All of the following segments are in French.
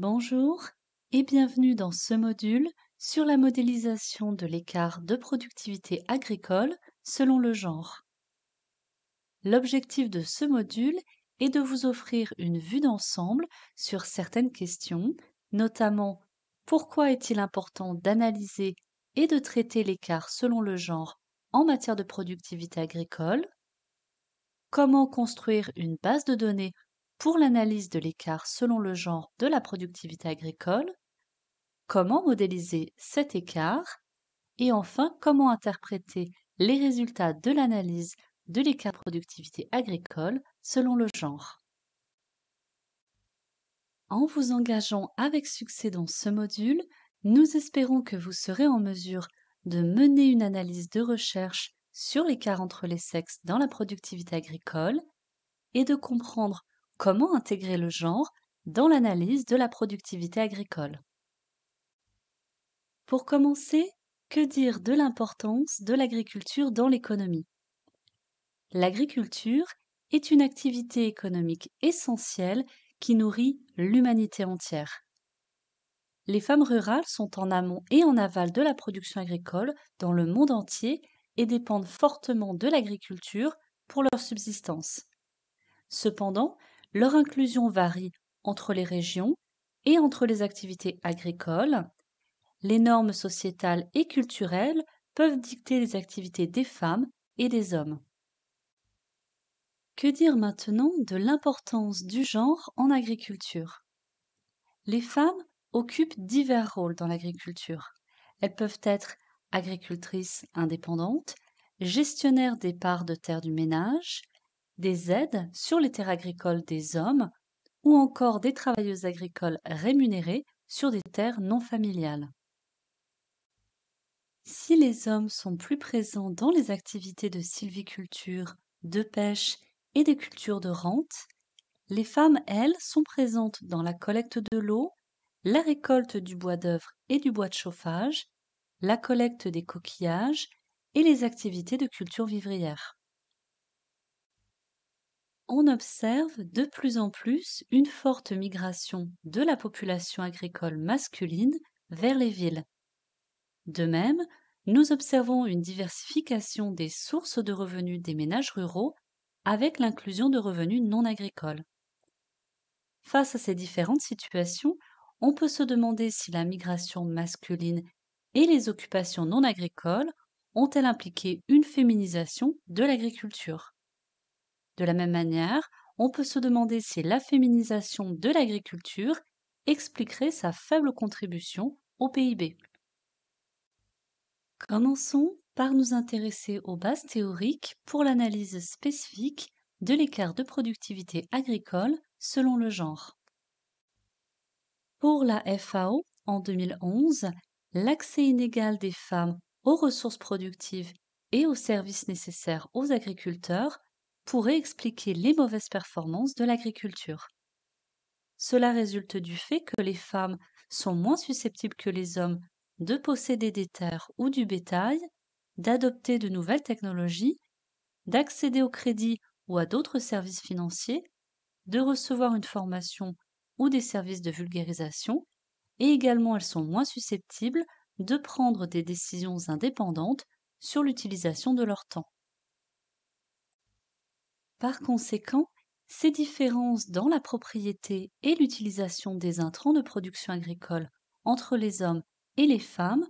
Bonjour et bienvenue dans ce module sur la modélisation de l'écart de productivité agricole selon le genre. L'objectif de ce module est de vous offrir une vue d'ensemble sur certaines questions, notamment pourquoi est-il important d'analyser et de traiter l'écart selon le genre en matière de productivité agricole, comment construire une base de données pour l'analyse de l'écart selon le genre de la productivité agricole, comment modéliser cet écart et enfin comment interpréter les résultats de l'analyse de l'écart productivité agricole selon le genre. En vous engageant avec succès dans ce module, nous espérons que vous serez en mesure de mener une analyse de recherche sur l'écart entre les sexes dans la productivité agricole et de comprendre Comment intégrer le genre dans l'analyse de la productivité agricole Pour commencer, que dire de l'importance de l'agriculture dans l'économie L'agriculture est une activité économique essentielle qui nourrit l'humanité entière. Les femmes rurales sont en amont et en aval de la production agricole dans le monde entier et dépendent fortement de l'agriculture pour leur subsistance. Cependant, leur inclusion varie entre les régions et entre les activités agricoles. Les normes sociétales et culturelles peuvent dicter les activités des femmes et des hommes. Que dire maintenant de l'importance du genre en agriculture Les femmes occupent divers rôles dans l'agriculture. Elles peuvent être agricultrices indépendantes, gestionnaires des parts de terre du ménage, des aides sur les terres agricoles des hommes ou encore des travailleuses agricoles rémunérées sur des terres non familiales. Si les hommes sont plus présents dans les activités de sylviculture, de pêche et des cultures de rente, les femmes, elles, sont présentes dans la collecte de l'eau, la récolte du bois d'œuvre et du bois de chauffage, la collecte des coquillages et les activités de culture vivrière on observe de plus en plus une forte migration de la population agricole masculine vers les villes. De même, nous observons une diversification des sources de revenus des ménages ruraux avec l'inclusion de revenus non agricoles. Face à ces différentes situations, on peut se demander si la migration masculine et les occupations non agricoles ont-elles impliqué une féminisation de l'agriculture. De la même manière, on peut se demander si la féminisation de l'agriculture expliquerait sa faible contribution au PIB. Commençons par nous intéresser aux bases théoriques pour l'analyse spécifique de l'écart de productivité agricole selon le genre. Pour la FAO, en 2011, l'accès inégal des femmes aux ressources productives et aux services nécessaires aux agriculteurs pourrait expliquer les mauvaises performances de l'agriculture. Cela résulte du fait que les femmes sont moins susceptibles que les hommes de posséder des terres ou du bétail, d'adopter de nouvelles technologies, d'accéder au crédit ou à d'autres services financiers, de recevoir une formation ou des services de vulgarisation, et également elles sont moins susceptibles de prendre des décisions indépendantes sur l'utilisation de leur temps. Par conséquent, ces différences dans la propriété et l'utilisation des intrants de production agricole entre les hommes et les femmes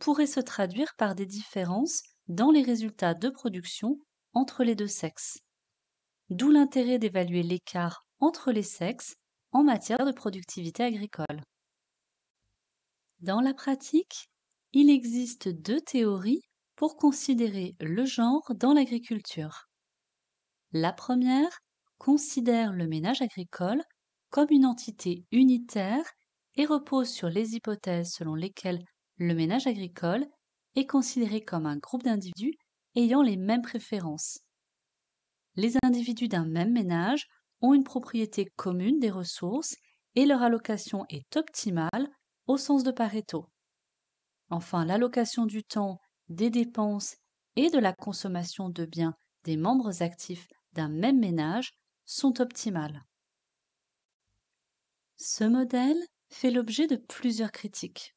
pourraient se traduire par des différences dans les résultats de production entre les deux sexes. D'où l'intérêt d'évaluer l'écart entre les sexes en matière de productivité agricole. Dans la pratique, il existe deux théories pour considérer le genre dans l'agriculture. La première considère le ménage agricole comme une entité unitaire et repose sur les hypothèses selon lesquelles le ménage agricole est considéré comme un groupe d'individus ayant les mêmes préférences. Les individus d'un même ménage ont une propriété commune des ressources et leur allocation est optimale au sens de Pareto. Enfin, l'allocation du temps, des dépenses et de la consommation de biens des membres actifs d'un même ménage sont optimales. Ce modèle fait l'objet de plusieurs critiques.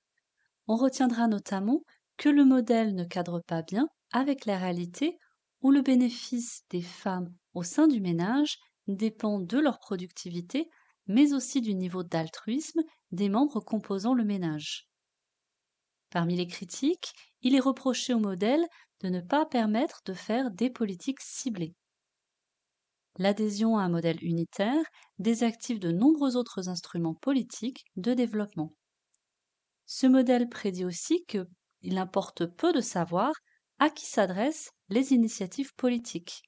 On retiendra notamment que le modèle ne cadre pas bien avec la réalité où le bénéfice des femmes au sein du ménage dépend de leur productivité, mais aussi du niveau d'altruisme des membres composant le ménage. Parmi les critiques, il est reproché au modèle de ne pas permettre de faire des politiques ciblées. L'adhésion à un modèle unitaire désactive de nombreux autres instruments politiques de développement. Ce modèle prédit aussi qu'il importe peu de savoir à qui s'adressent les initiatives politiques.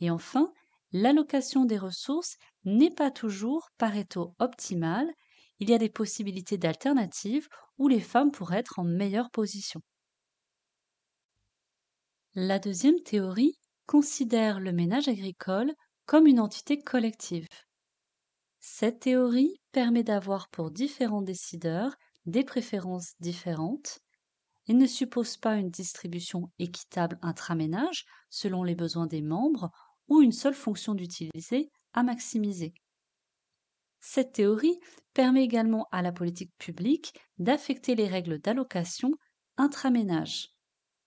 Et enfin, l'allocation des ressources n'est pas toujours pareto optimale, il y a des possibilités d'alternatives où les femmes pourraient être en meilleure position. La deuxième théorie considère le ménage agricole comme une entité collective. Cette théorie permet d'avoir pour différents décideurs des préférences différentes et ne suppose pas une distribution équitable intra-ménage selon les besoins des membres ou une seule fonction d'utiliser à maximiser. Cette théorie permet également à la politique publique d'affecter les règles d'allocation intraménage.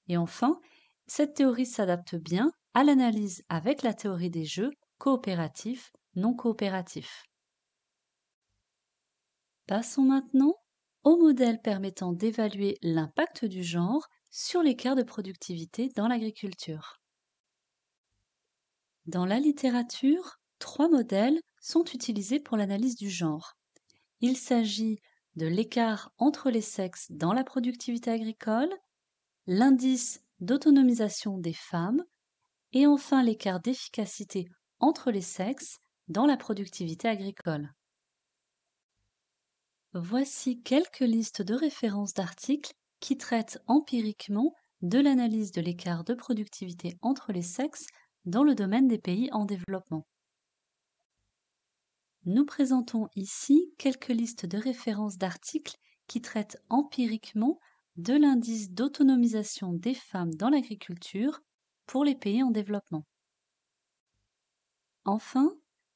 Et enfin, cette théorie s'adapte bien à l'analyse avec la théorie des jeux coopératifs, non coopératifs. Passons maintenant au modèle permettant d'évaluer l'impact du genre sur l'écart de productivité dans l'agriculture. Dans la littérature, trois modèles sont utilisés pour l'analyse du genre. Il s'agit de l'écart entre les sexes dans la productivité agricole, l'indice d'autonomisation des femmes et enfin l'écart d'efficacité entre les sexes dans la productivité agricole. Voici quelques listes de références d'articles qui traitent empiriquement de l'analyse de l'écart de productivité entre les sexes dans le domaine des pays en développement. Nous présentons ici quelques listes de références d'articles qui traitent empiriquement de l'indice d'autonomisation des femmes dans l'agriculture pour les pays en développement. Enfin,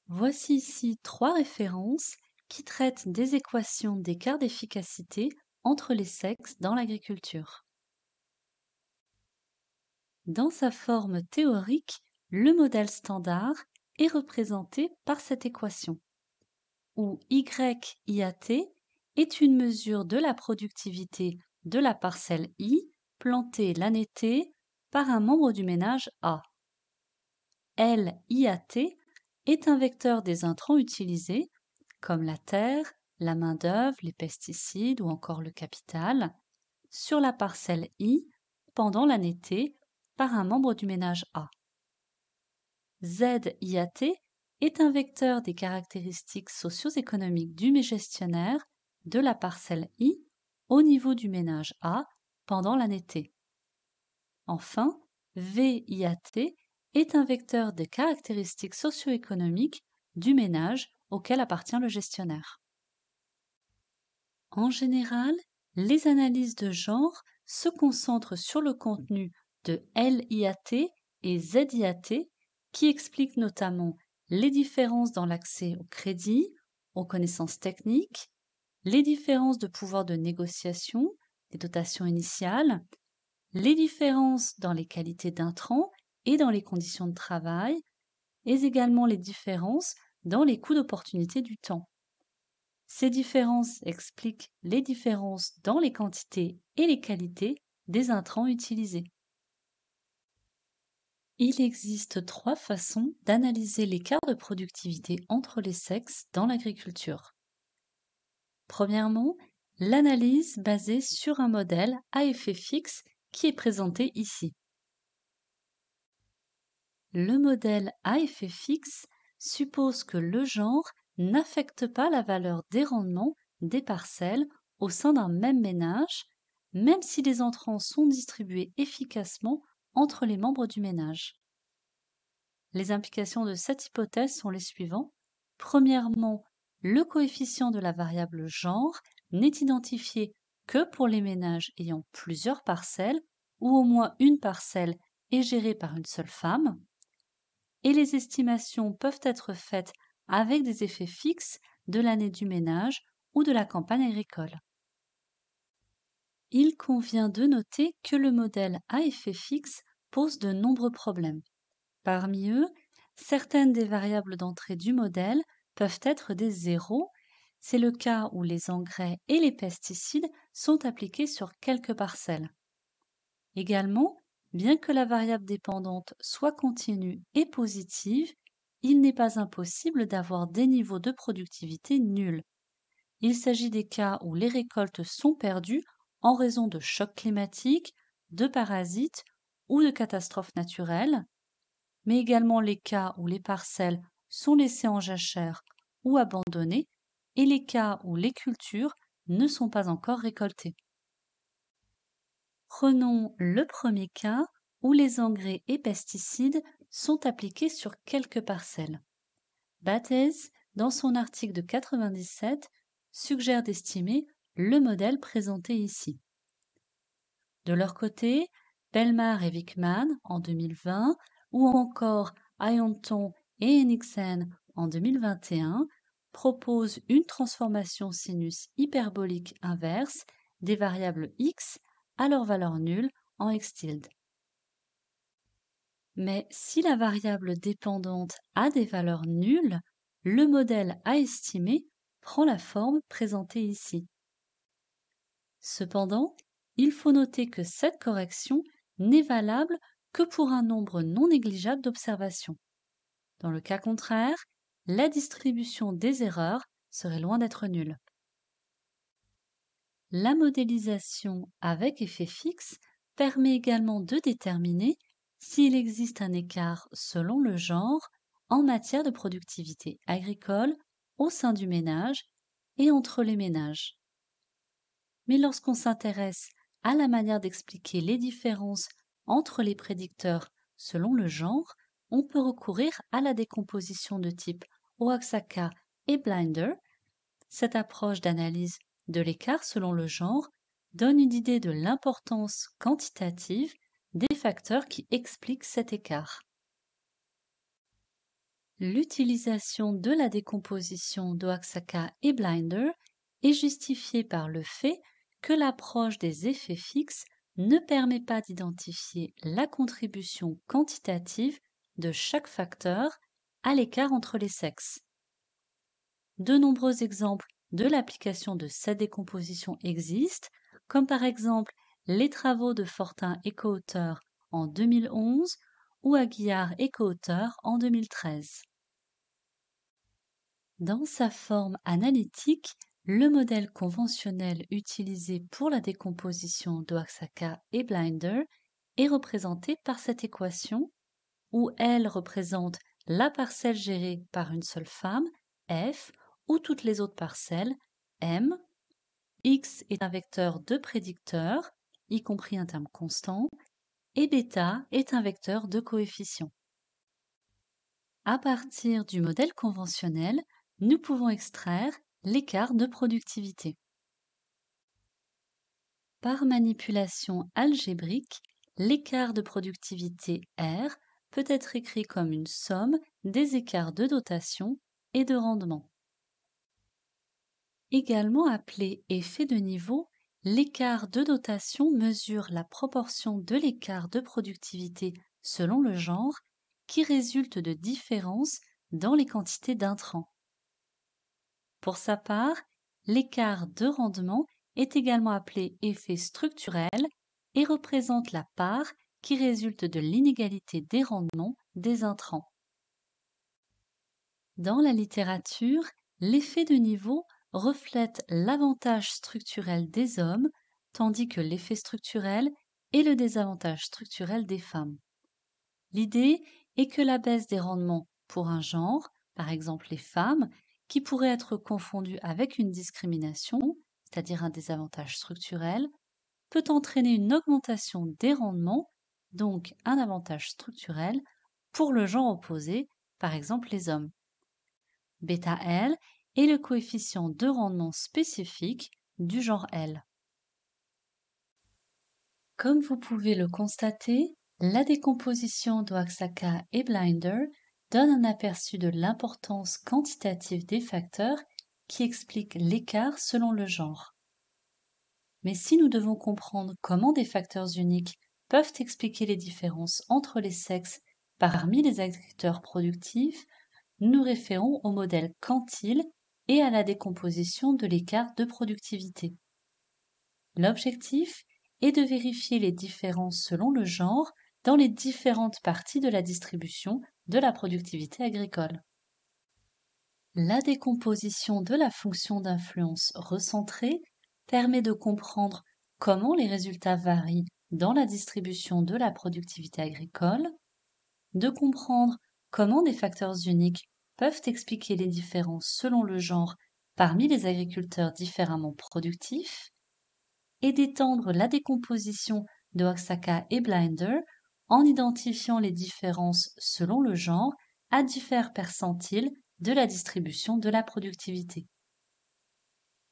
voici ici trois références qui traitent des équations d'écart d'efficacité entre les sexes dans l'agriculture. Dans sa forme théorique, le modèle standard est représenté par cette équation, où YIAT est une mesure de la productivité de la parcelle I plantée l'année T par un membre du ménage A. LIAT est un vecteur des intrants utilisés, comme la terre, la main-d'œuvre, les pesticides ou encore le capital, sur la parcelle I pendant l'année T par un membre du ménage A. ZIAT est un vecteur des caractéristiques socio-économiques du gestionnaire de la parcelle I au niveau du ménage A pendant l'année T. Enfin, VIAT est un vecteur des caractéristiques socio-économiques du ménage auquel appartient le gestionnaire. En général, les analyses de genre se concentrent sur le contenu de LIAT et ZIAT qui expliquent notamment les différences dans l'accès au crédit, aux connaissances techniques, les différences de pouvoir de négociation, des dotations initiales, les différences dans les qualités d'intrants et dans les conditions de travail, et également les différences dans les coûts d'opportunité du temps. Ces différences expliquent les différences dans les quantités et les qualités des intrants utilisés. Il existe trois façons d'analyser l'écart de productivité entre les sexes dans l'agriculture. Premièrement, l'analyse basée sur un modèle à effet fixe qui est présenté ici. Le modèle à effet fixe suppose que le genre n'affecte pas la valeur des rendements des parcelles au sein d'un même ménage, même si les entrants sont distribués efficacement entre les membres du ménage. Les implications de cette hypothèse sont les suivantes. Premièrement, le coefficient de la variable genre n'est identifié que pour les ménages ayant plusieurs parcelles ou au moins une parcelle est gérée par une seule femme, et les estimations peuvent être faites avec des effets fixes de l'année du ménage ou de la campagne agricole. Il convient de noter que le modèle à effet fixe pose de nombreux problèmes. Parmi eux, certaines des variables d'entrée du modèle peuvent être des zéros. C'est le cas où les engrais et les pesticides sont appliquées sur quelques parcelles. Également, bien que la variable dépendante soit continue et positive, il n'est pas impossible d'avoir des niveaux de productivité nuls. Il s'agit des cas où les récoltes sont perdues en raison de chocs climatiques, de parasites ou de catastrophes naturelles, mais également les cas où les parcelles sont laissées en jachère ou abandonnées et les cas où les cultures ne sont pas encore récoltés. Prenons le premier cas où les engrais et pesticides sont appliqués sur quelques parcelles. Bates, dans son article de 97, suggère d'estimer le modèle présenté ici. De leur côté, Belmar et Wickman en 2020 ou encore Ayanton et Enixen en 2021 propose une transformation sinus hyperbolique inverse des variables x à leur valeur nulle en x tilde. Mais si la variable dépendante a des valeurs nulles, le modèle à estimer prend la forme présentée ici. Cependant, il faut noter que cette correction n'est valable que pour un nombre non négligeable d'observations. Dans le cas contraire, la distribution des erreurs serait loin d'être nulle. La modélisation avec effet fixe permet également de déterminer s'il existe un écart selon le genre en matière de productivité agricole au sein du ménage et entre les ménages. Mais lorsqu'on s'intéresse à la manière d'expliquer les différences entre les prédicteurs selon le genre, on peut recourir à la décomposition de type Oaxaca et Blinder. Cette approche d'analyse de l'écart selon le genre donne une idée de l'importance quantitative des facteurs qui expliquent cet écart. L'utilisation de la décomposition d'Oaxaca et Blinder est justifiée par le fait que l'approche des effets fixes ne permet pas d'identifier la contribution quantitative de chaque facteur à l'écart entre les sexes. De nombreux exemples de l'application de cette décomposition existent, comme par exemple les travaux de Fortin et coauteur en 2011 ou Aguillard et auteur en 2013. Dans sa forme analytique, le modèle conventionnel utilisé pour la décomposition d'Oaxaca et Blinder est représenté par cette équation où L représente la parcelle gérée par une seule femme, F, ou toutes les autres parcelles, M. X est un vecteur de prédicteur, y compris un terme constant, et bêta est un vecteur de coefficient. À partir du modèle conventionnel, nous pouvons extraire l'écart de productivité. Par manipulation algébrique, l'écart de productivité R peut être écrit comme une somme des écarts de dotation et de rendement. Également appelé effet de niveau, l'écart de dotation mesure la proportion de l'écart de productivité selon le genre qui résulte de différences dans les quantités d'intrants. Pour sa part, l'écart de rendement est également appelé effet structurel et représente la part qui résulte de l'inégalité des rendements des intrants. Dans la littérature, l'effet de niveau reflète l'avantage structurel des hommes, tandis que l'effet structurel est le désavantage structurel des femmes. L'idée est que la baisse des rendements pour un genre, par exemple les femmes, qui pourrait être confondue avec une discrimination, c'est-à-dire un désavantage structurel, peut entraîner une augmentation des rendements donc un avantage structurel pour le genre opposé, par exemple les hommes. Bêta L est le coefficient de rendement spécifique du genre L. Comme vous pouvez le constater, la décomposition d'Oaxaca et Blinder donne un aperçu de l'importance quantitative des facteurs qui expliquent l'écart selon le genre. Mais si nous devons comprendre comment des facteurs uniques peuvent expliquer les différences entre les sexes parmi les agriculteurs productifs, nous référons au modèle quantile et à la décomposition de l'écart de productivité. L'objectif est de vérifier les différences selon le genre dans les différentes parties de la distribution de la productivité agricole. La décomposition de la fonction d'influence recentrée permet de comprendre comment les résultats varient dans la distribution de la productivité agricole, de comprendre comment des facteurs uniques peuvent expliquer les différences selon le genre parmi les agriculteurs différemment productifs, et d'étendre la décomposition de Oaxaca et Blinder en identifiant les différences selon le genre à différents percentiles de la distribution de la productivité.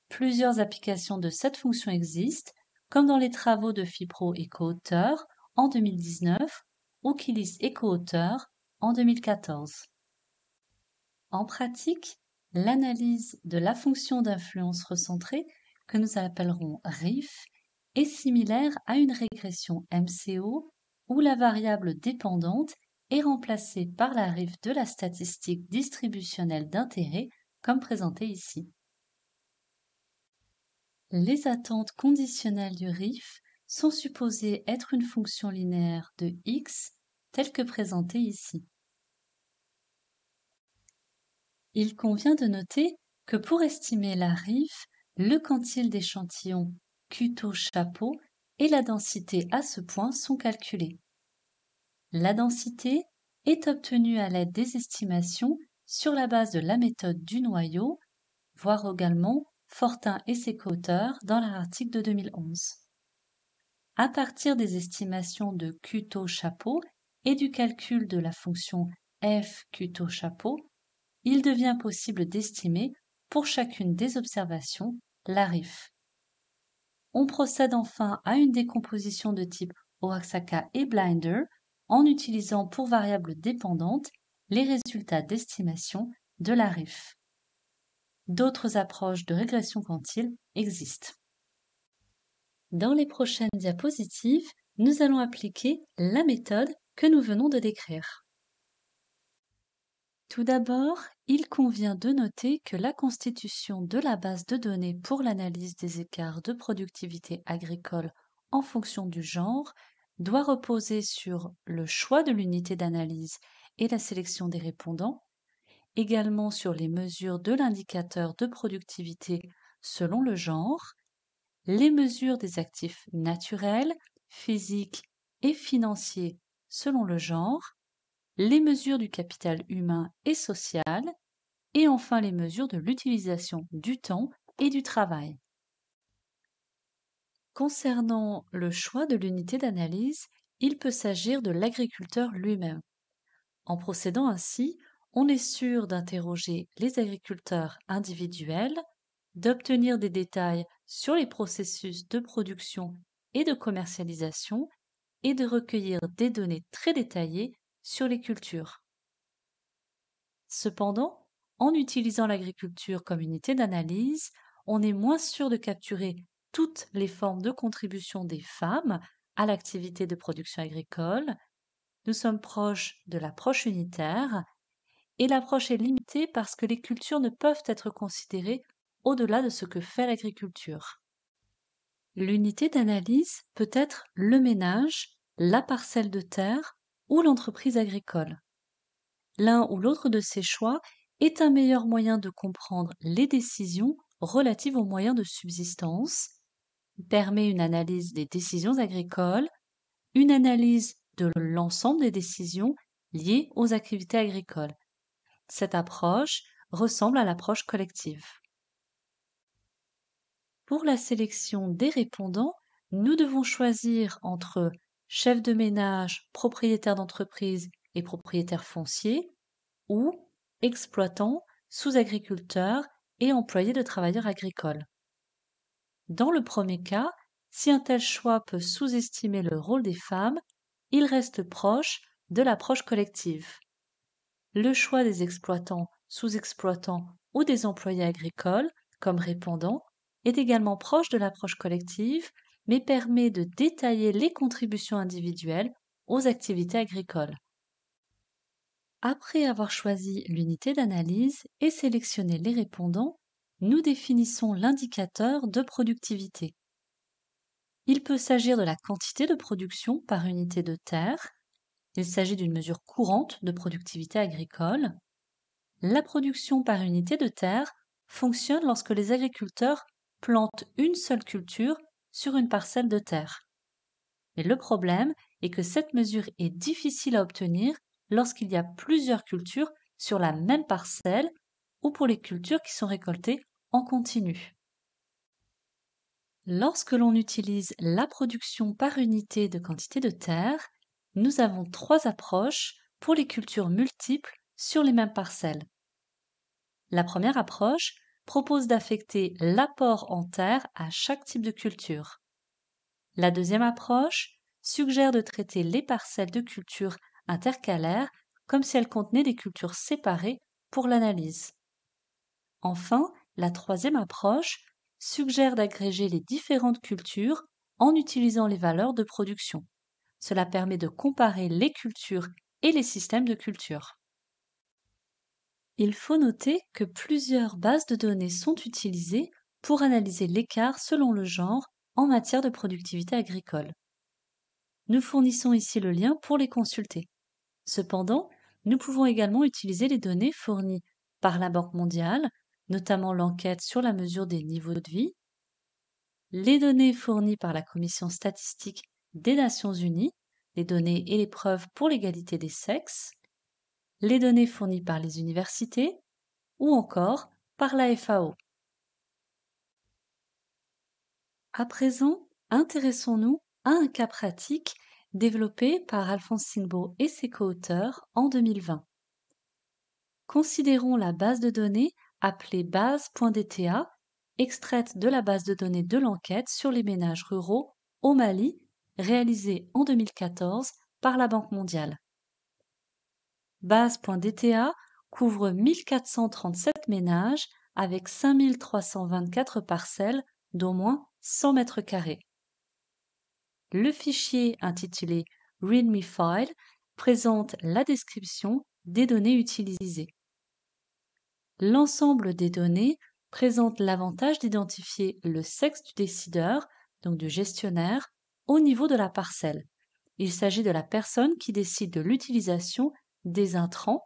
Plusieurs applications de cette fonction existent comme dans les travaux de Fipro et co-auteur en 2019 ou Kilis et co-auteur en 2014. En pratique, l'analyse de la fonction d'influence recentrée, que nous appellerons RIF, est similaire à une régression MCO où la variable dépendante est remplacée par la RIF de la statistique distributionnelle d'intérêt comme présenté ici. Les attentes conditionnelles du RIF sont supposées être une fonction linéaire de x telle que présentée ici. Il convient de noter que pour estimer la RIF, le quantile d'échantillons cuto chapeau et la densité à ce point sont calculés. La densité est obtenue à l'aide des estimations sur la base de la méthode du noyau, voire également Fortin et ses coauteurs dans leur article de 2011. À partir des estimations de Qto chapeau et du calcul de la fonction f chapeau, il devient possible d'estimer pour chacune des observations la l'arif. On procède enfin à une décomposition de type Oaxaca et Blinder en utilisant pour variables dépendantes les résultats d'estimation de la l'arif. D'autres approches de régression quantile existent. Dans les prochaines diapositives, nous allons appliquer la méthode que nous venons de décrire. Tout d'abord, il convient de noter que la constitution de la base de données pour l'analyse des écarts de productivité agricole en fonction du genre doit reposer sur le choix de l'unité d'analyse et la sélection des répondants, également sur les mesures de l'indicateur de productivité selon le genre, les mesures des actifs naturels, physiques et financiers selon le genre, les mesures du capital humain et social, et enfin les mesures de l'utilisation du temps et du travail. Concernant le choix de l'unité d'analyse, il peut s'agir de l'agriculteur lui-même. En procédant ainsi, on est sûr d'interroger les agriculteurs individuels, d'obtenir des détails sur les processus de production et de commercialisation et de recueillir des données très détaillées sur les cultures. Cependant, en utilisant l'agriculture comme unité d'analyse, on est moins sûr de capturer toutes les formes de contribution des femmes à l'activité de production agricole. Nous sommes proches de l'approche unitaire et l'approche est limitée parce que les cultures ne peuvent être considérées au-delà de ce que fait l'agriculture. L'unité d'analyse peut être le ménage, la parcelle de terre ou l'entreprise agricole. L'un ou l'autre de ces choix est un meilleur moyen de comprendre les décisions relatives aux moyens de subsistance, permet une analyse des décisions agricoles, une analyse de l'ensemble des décisions liées aux activités agricoles cette approche ressemble à l'approche collective. Pour la sélection des répondants, nous devons choisir entre chef de ménage, propriétaire d'entreprise et propriétaire foncier, ou exploitant, sous-agriculteur et employé de travailleurs agricoles. Dans le premier cas, si un tel choix peut sous-estimer le rôle des femmes, il reste proche de l'approche collective le choix des exploitants, sous-exploitants ou des employés agricoles comme répondants est également proche de l'approche collective, mais permet de détailler les contributions individuelles aux activités agricoles. Après avoir choisi l'unité d'analyse et sélectionné les répondants, nous définissons l'indicateur de productivité. Il peut s'agir de la quantité de production par unité de terre, il s'agit d'une mesure courante de productivité agricole. La production par unité de terre fonctionne lorsque les agriculteurs plantent une seule culture sur une parcelle de terre. Mais le problème est que cette mesure est difficile à obtenir lorsqu'il y a plusieurs cultures sur la même parcelle ou pour les cultures qui sont récoltées en continu. Lorsque l'on utilise la production par unité de quantité de terre, nous avons trois approches pour les cultures multiples sur les mêmes parcelles. La première approche propose d'affecter l'apport en terre à chaque type de culture. La deuxième approche suggère de traiter les parcelles de cultures intercalaires comme si elles contenaient des cultures séparées pour l'analyse. Enfin, la troisième approche suggère d'agréger les différentes cultures en utilisant les valeurs de production. Cela permet de comparer les cultures et les systèmes de culture. Il faut noter que plusieurs bases de données sont utilisées pour analyser l'écart selon le genre en matière de productivité agricole. Nous fournissons ici le lien pour les consulter. Cependant, nous pouvons également utiliser les données fournies par la Banque mondiale, notamment l'enquête sur la mesure des niveaux de vie, les données fournies par la Commission statistique des Nations Unies, les données et les preuves pour l'égalité des sexes, les données fournies par les universités ou encore par la FAO. À présent, intéressons-nous à un cas pratique développé par Alphonse Singbo et ses co-auteurs en 2020. Considérons la base de données appelée base.dta, extraite de la base de données de l'enquête sur les ménages ruraux au Mali réalisé en 2014 par la Banque mondiale. Base.dta couvre 1437 ménages avec 5324 parcelles d'au moins 100 mètres carrés. Le fichier intitulé README File présente la description des données utilisées. L'ensemble des données présente l'avantage d'identifier le sexe du décideur, donc du gestionnaire, au niveau de la parcelle. Il s'agit de la personne qui décide de l'utilisation des intrants,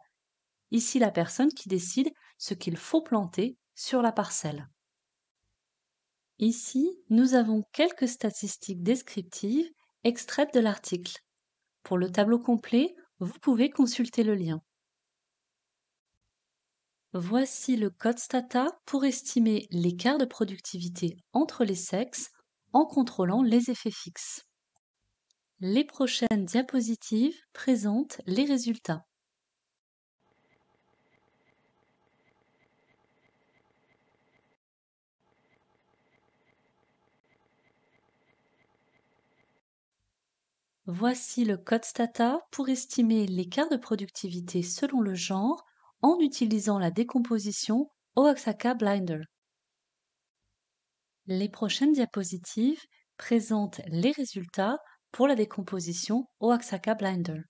ici la personne qui décide ce qu'il faut planter sur la parcelle. Ici, nous avons quelques statistiques descriptives extraites de l'article. Pour le tableau complet, vous pouvez consulter le lien. Voici le code STATA pour estimer l'écart de productivité entre les sexes en contrôlant les effets fixes. Les prochaines diapositives présentent les résultats. Voici le code Stata pour estimer l'écart de productivité selon le genre en utilisant la décomposition Oaxaca Blinder. Les prochaines diapositives présentent les résultats pour la décomposition au Oaxaca Blinder.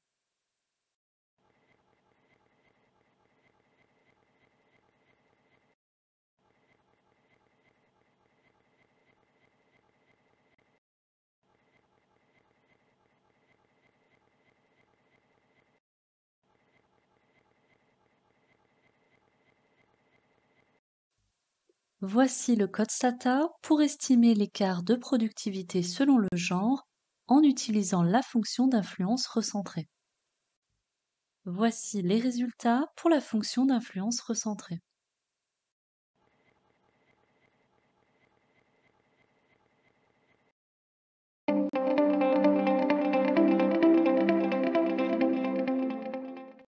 Voici le code SATA pour estimer l'écart de productivité selon le genre en utilisant la fonction d'influence recentrée. Voici les résultats pour la fonction d'influence recentrée.